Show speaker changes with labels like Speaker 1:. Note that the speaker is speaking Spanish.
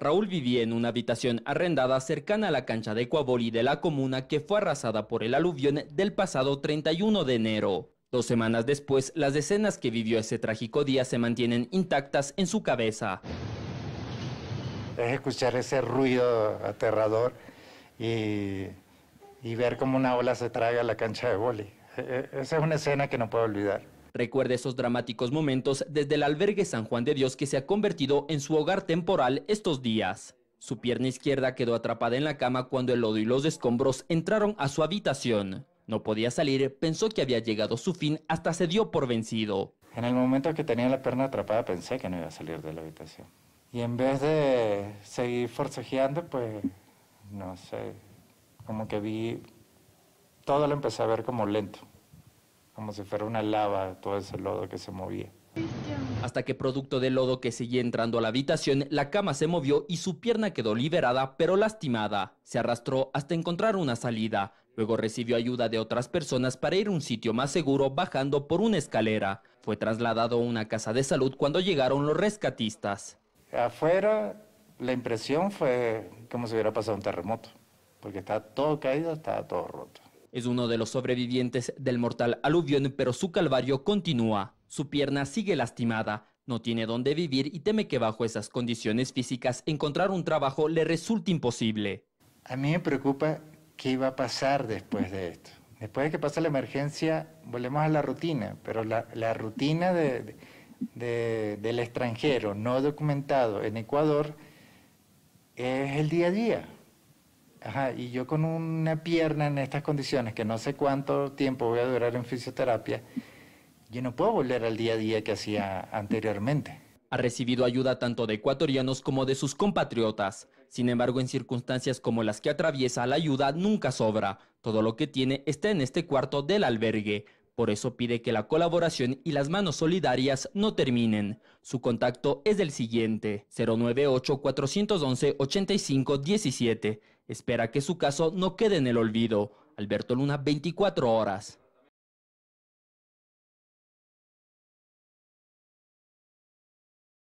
Speaker 1: Raúl vivía en una habitación arrendada cercana a la cancha de Coaboli de la comuna que fue arrasada por el aluvión del pasado 31 de enero. Dos semanas después, las escenas que vivió ese trágico día se mantienen intactas en su cabeza.
Speaker 2: Es escuchar ese ruido aterrador y,
Speaker 1: ver cómo una ola se traga a la cancha de boli. E, e, esa es una escena que no puedo olvidar. Recuerda esos dramáticos momentos desde el albergue San Juan de Dios que se ha convertido en su hogar temporal estos días. Su pierna izquierda quedó atrapada en la cama cuando el lodo y los escombros entraron a su habitación. No podía salir, pensó que había llegado su fin hasta se dio por vencido. En el momento que tenía la pierna atrapada pensé que no iba a salir de la habitación.
Speaker 2: Y en vez de seguir forcejeando, pues no sé, como que vi,
Speaker 1: todo lo empecé a ver como lento como si fuera una lava, todo ese lodo que se movía. Hasta que producto del lodo que seguía entrando a la habitación, la cama se movió y su pierna quedó liberada pero lastimada. Se arrastró hasta encontrar una salida. Luego recibió ayuda de otras personas para ir a un sitio más seguro bajando por una escalera. Fue trasladado a una casa de salud cuando llegaron los rescatistas. Afuera la impresión fue como si hubiera pasado un terremoto, porque estaba todo caído, estaba todo roto. Es uno de los sobrevivientes del mortal aluvión, pero su calvario continúa. Su pierna sigue lastimada, no tiene dónde vivir y teme que bajo esas condiciones físicas encontrar un trabajo le resulte imposible. A mí me preocupa qué iba a
Speaker 2: pasar después de esto. Después de que pasa la emergencia, volvemos a la rutina, pero la, rutina del extranjero no documentado en Ecuador es el día a día y yo con una pierna en estas condiciones, que no sé cuánto tiempo voy a durar en fisioterapia, yo no puedo
Speaker 1: volver al día a día que hacía anteriormente. Ha recibido ayuda tanto de ecuatorianos como de sus compatriotas. Sin embargo, en circunstancias como las que atraviesa, la ayuda nunca sobra. Todo lo que tiene está en este cuarto del albergue. Por eso pide que la colaboración y las manos solidarias no terminen. Su contacto es el siguiente, 098-411-8517. Espera que su caso no quede en el olvido. Alberto Luna, 24 horas.